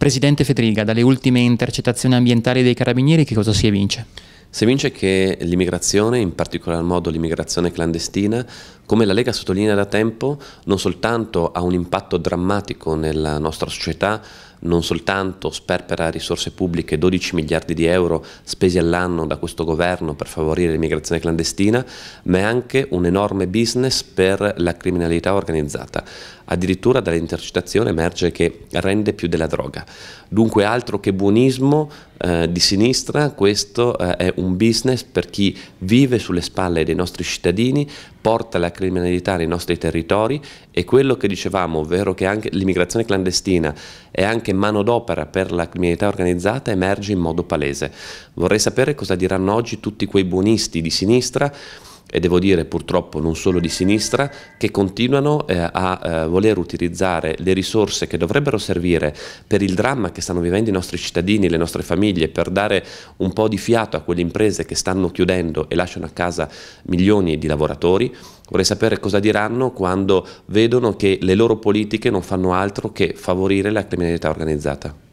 Presidente Federica, dalle ultime intercettazioni ambientali dei carabinieri che cosa si evince? Si evince che l'immigrazione, in particolar modo l'immigrazione clandestina, come la Lega sottolinea da tempo, non soltanto ha un impatto drammatico nella nostra società, non soltanto sperpera risorse pubbliche 12 miliardi di euro spesi all'anno da questo governo per favorire l'immigrazione clandestina, ma è anche un enorme business per la criminalità organizzata. Addirittura dall'intercettazione emerge che rende più della droga. Dunque altro che buonismo eh, di sinistra, questo eh, è un business per chi vive sulle spalle dei nostri cittadini, porta la criminalità nei nostri territori e quello che dicevamo, ovvero che anche l'immigrazione clandestina è anche manodopera per la criminalità organizzata, emerge in modo palese. Vorrei sapere cosa diranno oggi tutti quei buonisti di sinistra e devo dire purtroppo non solo di sinistra, che continuano eh, a eh, voler utilizzare le risorse che dovrebbero servire per il dramma che stanno vivendo i nostri cittadini, le nostre famiglie, per dare un po' di fiato a quelle imprese che stanno chiudendo e lasciano a casa milioni di lavoratori. Vorrei sapere cosa diranno quando vedono che le loro politiche non fanno altro che favorire la criminalità organizzata.